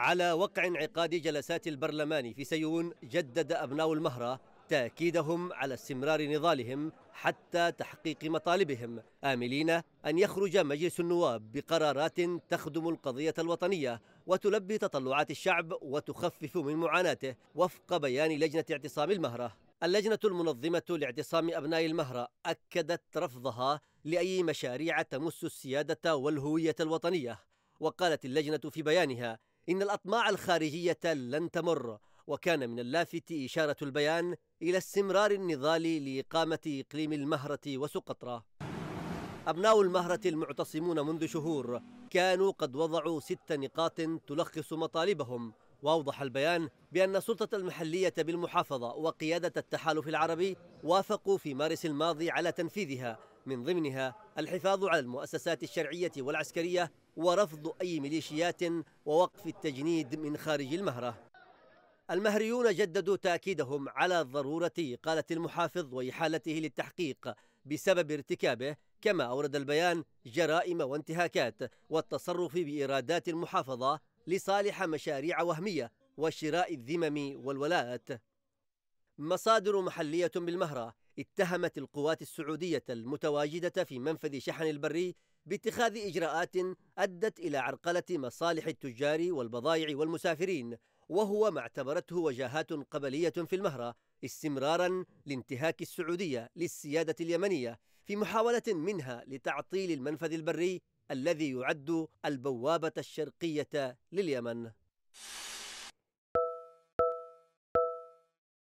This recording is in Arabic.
على وقع انعقاد جلسات البرلمان في سيون جدد أبناء المهرة تأكيدهم على استمرار نضالهم حتى تحقيق مطالبهم آملين أن يخرج مجلس النواب بقرارات تخدم القضية الوطنية وتلبي تطلعات الشعب وتخفف من معاناته وفق بيان لجنة اعتصام المهرة اللجنة المنظمة لاعتصام أبناء المهرة أكدت رفضها لأي مشاريع تمس السيادة والهوية الوطنية وقالت اللجنة في بيانها إن الأطماع الخارجية لن تمر وكان من اللافت إشارة البيان إلى استمرار النضال لإقامة إقليم المهرة وسقطرة أبناء المهرة المعتصمون منذ شهور كانوا قد وضعوا ست نقاط تلخص مطالبهم واوضح البيان بان السلطه المحليه بالمحافظه وقياده التحالف العربي وافقوا في مارس الماضي على تنفيذها من ضمنها الحفاظ على المؤسسات الشرعيه والعسكريه ورفض اي ميليشيات ووقف التجنيد من خارج المهره المهريون جددوا تأكيدهم على ضرورة إقالة المحافظ وإحالته للتحقيق بسبب ارتكابه كما أورد البيان جرائم وانتهاكات والتصرف بإيرادات المحافظة لصالح مشاريع وهمية وشراء الذمم والولاءات مصادر محلية بالمهرة اتهمت القوات السعودية المتواجدة في منفذ شحن البري باتخاذ إجراءات أدت إلى عرقلة مصالح التجار والبضائع والمسافرين وهو ما اعتبرته وجاهات قبلية في المهرة استمرارا لانتهاك السعودية للسيادة اليمنية في محاولة منها لتعطيل المنفذ البري الذي يعد البوابة الشرقية لليمن